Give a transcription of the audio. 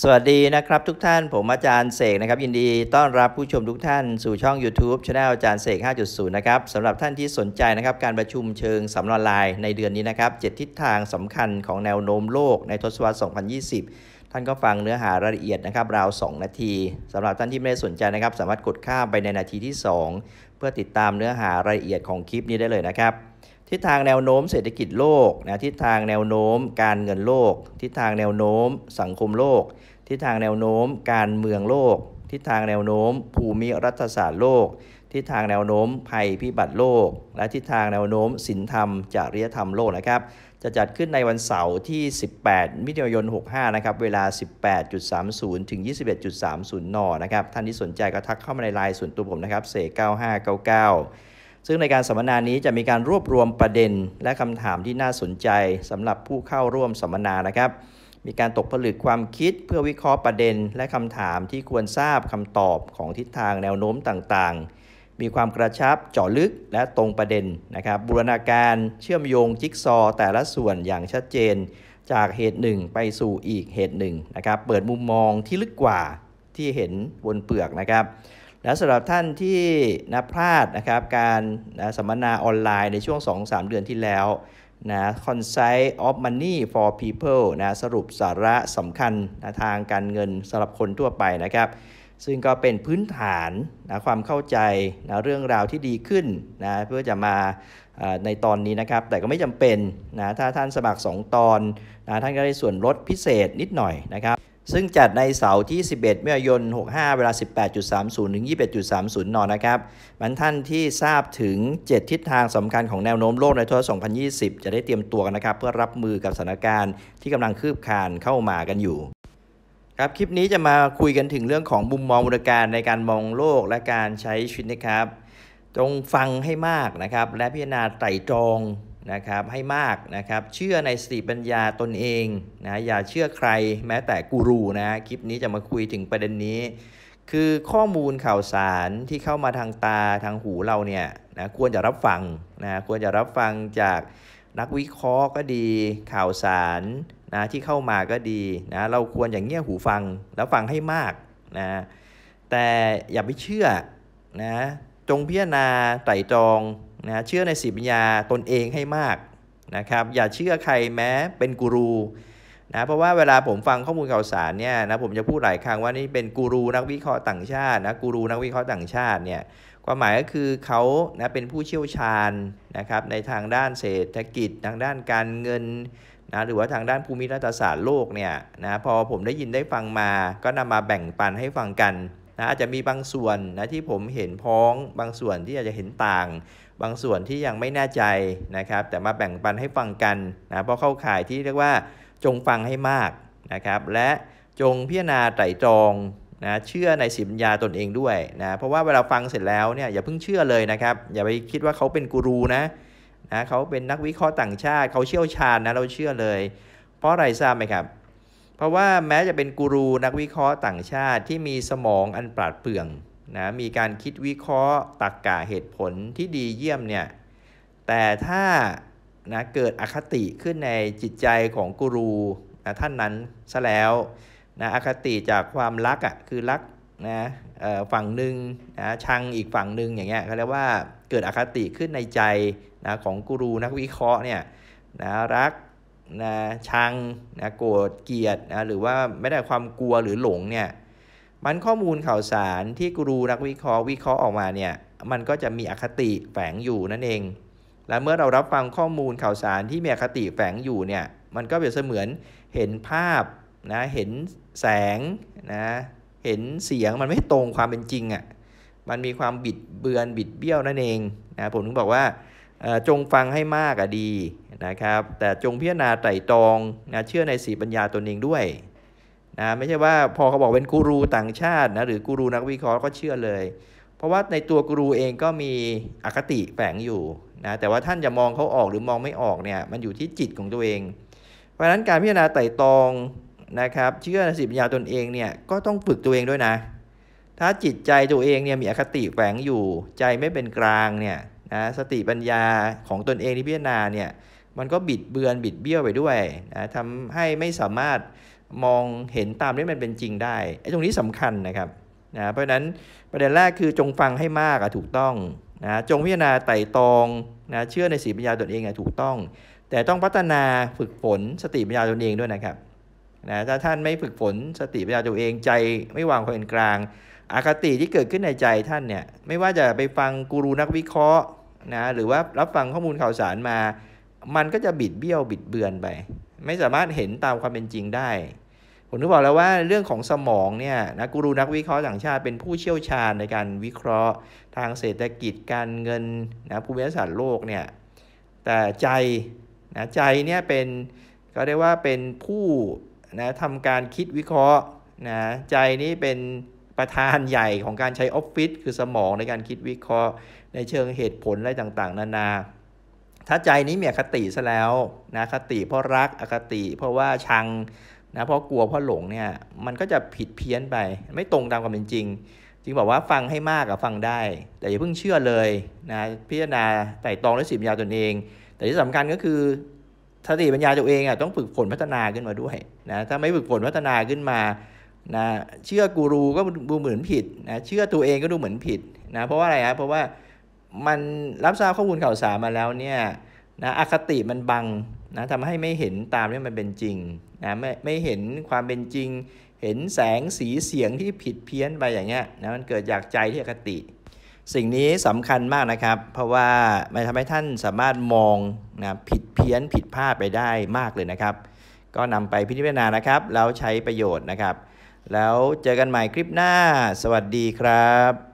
สวัสดีนะครับทุกท่านผมอาจารย์เสกนะครับ ยินดีต้อนรับผู้ชมทุกท่านสู่ช่อง YouTube ช anel อาจารย์เสก 5.0 นะครับสำหรับท่านที่สนใจนะครับการประชุมเชิงสำนันลายในเดือนนี้นะครับ7ทิศทางสำคัญของแนวโน้มโลกในทศวรรษ2020 ท่านก็ฟังเนื้อหารายละเอียดนะครับราว 2 นาทีสำหรับท่านที่ไม่ได้สนใจนะครับสามารถกดข้ามไปในนาทีที่ 2 เพื่อติดตามเนื้อหารายละเอียดของคลิปนี้ได้เลยนะครับทิศทางแนวโน้มเศรษฐกิจโลกนะทิศทางแนวโน้มการเงินโลกทิศทางแนวโน้มสังคมโลกทิศทางแนวโน้มการเมืองโลกทิศทางแนวโน้มภูมิรัฐศาสตร์โลกทิศทางแนวโน้มภัยพิบัติโลก และทิศทางแนวโน้มศีลธรรมจริยธรรมโลกนะครับจะจัดขึ้นในวันเสาร์ที่ 18 มิถุนายน 65 นะครับเวลา 18.30ถึง 21.30 น นะครับท่านที่สนใจก็ทักเข้ามาในไลน์ส่วนตัวผมนะครับเส9599ซึ่งในการสัมมนานี้จะมีการรวบรวมประเด็น และคำถามที่น่าสนใจ สำหรับผู้เข้าร่วมสัมมนานะครับ มีการตกผลึกความคิดเพื่อวิเคราะห์ประเด็น และคำถามที่ควรทราบคำตอบของทิศทางแนวโน้มต่างๆ มีความกระชับเจาะลึกและตรงประเด็นนะครับ บูรณาการเชื่อมโยงจิ๊กซอแต่ละส่วนอย่างชัดเจนจากเหตุหนึ่งไปสู่อีกเหตุหนึ่งนะครับเปิดมุมมองที่ลึกกว่าที่เห็นบนเปลือกนะครับนะสำหรับท่านที่นะพลาดนะครับ การนะสัมมนาออนไลน์ในช่วง 2-3 เดือนที่แล้วนะ c o n c i อ e of Money for People นะสรุปสาระสำคัญนะทางการเงินสำหรับคนทั่วไปนะครับ ซึ่งก็เป็นพื้นฐานนะความเข้าใจนะเรื่องราวที่ดีขึ้นนะเพื่อจะมาในตอนนี้นะครับ แต่ก็ไม่จำเป็นนะถ้าท่านสมัคร 2 ตอนนะท่านก็ได้ส่วนลดพิเศษนิดหน่อยนะครับซึ่งจัดในเสาร์ที่ 11มิถุนายน 65 เวลา 18.30 ถึง 21.30 นนะครับมันท่านที่ทราบถึง 7 ทิศทางสำคัญของแนวโน้มโลกในทศวรรษ2020 จะได้เตรียมตัวกันนะครับ เพื่อรับมือกับสถานการณ์ที่กำลังคืบคานเข้ามากันอยู่ ครับ คลิปนี้จะมาคุยกันถึงเรื่องของมุมมองมูลการในการมองโลกและการใช้ชีวิตนะครับจงฟังให้มากนะครับ และพิจารณาไตร่ตรองนะครับให้มากนะครับเชื่อในสติปัญญาตนเองนะอย่าเชื่อใครแม้แต่กูรูนะคลิปนี้จะมาคุยถึงประเด็นนี้ คือข้อมูลข่าวสารที่เข้ามาทางตาทางหูเราเนี่ยนะควรจะรับฟังนะควรจะรับฟังจากนักวิเคราะห์ก็ดี ข่าวสารนะที่เข้ามาก็ดีนะเราควรอย่างเงี้ยหูฟังแล้วฟังให้มากนะแต่อย่าไปเชื่อนะจงพิจารณาไตรตรองนะเชื่อในศีลปัญญาตนเองให้มากนะครับอย่าเชื่อใครแม้เป็นกูรูนะเพราะว่าเวลาผมฟังข้อมูลข่าวสารเนี่ยนะผมจะพูดหลายครั้งว่านี่เป็นกูรูนักวิเคราะห์ต่างชาตินะกูรูนักวิเคราะห์ต่างชาติเนี่ยความหมายก็คือเขานะเป็นผู้เชี่ยวชาญนะครับในทางด้านเศรษฐกิจทางด้านการเงินนะหรือว่าทางด้านภูมิรัฐศาสตร์โลกเนี่ยนะพอผมได้ยินได้ฟังมา ก็นำมาแบ่งปันให้ฟังกันนะอาจจะมีบางส่วนนะที่ผมเห็นพ้องบางส่วนที่อาจจะเห็นต่างบางส่วนที่ยังไม่แน่ใจนะครับแต่มาแบ่งปันให้ฟังกันนะเพราะเข้าข่ายที่เรียกว่าจงฟังให้มากนะครับและจงพิจารณาไตรตรองนะเชื่อในสิมยาตนเองด้วยนะเพราะว่าเวลาฟังเสร็จแล้วเนี่ยอย่าเพิ่งเชื่อเลยนะครับอย่าไปคิดว่าเขาเป็นกูรูนะนะเขาเป็นนักวิเคราะห์ต่างชาติ เขาเชี่ยวชาญนะเราเชื่อเลย เพราะอะไรทราบไหมครับเพราะว่าแม้จะเป็นกูรูนักวิเคราะห์ต่างชาติที่มีสมองอันปราดเปรื่องนะมีการคิดวิเคราะห์ตักกะเหตุผลที่ดีเยี่ยมเนี่ยแต่ถ้านะเกิดอคติขึ้นในจิตใจของกูรูนะท่านนั้นซะแล้วนะอคติจากความรักอะ่ะคือรักนะฝั่งหนึ่งนะชังอีกฝั่งหนึ่งอย่างเงี้ยเขาเรียกว่าเกิดอคติขึ้นในใจนะของกูรูนักวิเคราะห์เนี่ยนะรักนะชังนะโกรธเกลียดนะหรือว่าไม่ได้ความกลัวหรือหลงเนี่ยมันข้อมูลข่าวสารที่กูรูนักวิเคราะห์วิเคราะห์ออกมาเนี่ยมันก็จะมีอคติแฝงอยู่นั่นเอง และเมื่อเรารับฟังข้อมูลข่าวสารที่มีอคติแฝงอยู่เนี่ยมันก็เปรียบเสมือนเห็นภาพนะเห็นแสงนะเห็นเสียงมันไม่ตรงความเป็นจริงอะ่ะมันมีความบิดเบือนบิดเบี้ยวนั่นเองนะผมถึงบอกว่าจงฟังให้มากอะดีนะครับแต่จงพิจารณาไตรตรองนะเชื่อในสีปัญญาตนเองด้วยนะไม่ใช่ว่าพอเขาบอกเป็นกูรูต่างชาตินะหรือกูรูนักวิเคราะห์ก็เชื่อเลย เพราะว่าในตัวกูรูเองก็มีอคติแฝงอยู่นะแต่ว่าท่านจะมองเขาออกหรือมองไม่ออกเนี่ยมันอยู่ที่จิตของตัวเอง เพราะฉะนั้นการพิจารณาไต่ตองนะครับเชื่อสิปัญญาตนเองเนี่ยก็ต้องฝึกตัวเองด้วยนะ ถ้าจิตใจตัวเองเนี่ยมีอคติแฝงอยู่ ใจไม่เป็นกลางเนี่ยนะสติปัญญาของตนเองที่พิจารณาเนี่ยมันก็บิดเบือนบิดเบี้ยวไปด้วยนะทำให้ไม่สามารถมองเห็นตามที่มันเป็นจริงได้ไอ้ตรงนี้สำคัญนะครับนะเพราะฉะนั้นประเด็นแรกคือจงฟังให้มากอะถูกต้องนะจงพิจารณาไต่ตองนะเชื่อในสีปัญญาตนเองอะถูกต้อง แต่ต้องพัฒนาฝึกฝนสติปัญญาตนเองด้วยนะครับนะถ้าท่านไม่ฝึกฝนสติปัญญาตัวเองใจไม่วางคนกลาง อาคติที่เกิดขึ้นในใจท่านเนี่ยไม่ว่าจะไปฟังกูรูนักวิเคราะห์นะหรือว่ารับฟังข้อมูลข่าวสารมา มันก็จะบิดเบี้ยวบิดเบือนไปไม่สามารถเห็นตามความเป็นจริงได้ผมถึงบอกแล้วว่าเรื่องของสมองเนี่ยนะกูรูนักวิเคราะห์ต่างชาติ เป็นผู้เชี่ยวชาญในการวิเคราะห์ ทางเศรษฐกิจการเงินนะภูมิศาสตร์โลกเนี่ยแต่ใจนะใจเนี่ยเป็นก็เรียกว่าเป็นผู้นะทำการคิดวิเคราะห์นะใจนี้เป็นประธานใหญ่ของการใช้ออฟฟิศคือสมองในการคิดวิเคราะห์ ในเชิงเหตุผลอะไรต่างๆนานาถ้าใจนี้มีอคติซะแล้วนะคติเพราะรักอคติ เพราะว่าชังนะเพราะกลัวเพราะหลงเนี่ยมันก็จะผิดเพี้ยนไป ไม่ตรงตามความเป็นจริง จึงบอกว่าฟังให้มากกับฟังได้ แต่อย่าเพิ่งเชื่อเลยนะพิจารณาไต่ตองและสิบยาตนเอง แต่ที่สำคัญก็คือสติปัญญาตัวเองอ่ะต้องฝึกฝนพัฒนาขึ้นมาด้วยนะถ้าไม่ฝึกฝนพัฒนาขึ้นมานะเชื่อกูรูก็ดูเหมือนผิดนะเชื่อตัวเองก็ดูเหมือนผิดนะเพราะว่าอะไรฮะเพราะว่ามันรับทราบข้อมูลข่าวสารมาแล้วเนี่ยนะอคติมันบังนะทำให้ไม่เห็นตามที่มันเป็นจริงนะไม่ไม่เห็นความเป็นจริง เห็นแสงสีเสียงที่ผิดเพี้ยนไปอย่างเงี้ยนะมันเกิดจากใจที่อคติสิ่งนี้สำคัญมากนะครับ เพราะว่ามันทำให้ท่านสามารถมองนะผิดเพี้ยนผิดพลาดไปได้มากเลยนะครับ ก็นำไปพิจารณานะครับ แล้วใช้ประโยชน์นะครับ แล้วเจอกันใหม่คลิปหน้าสวัสดีครับ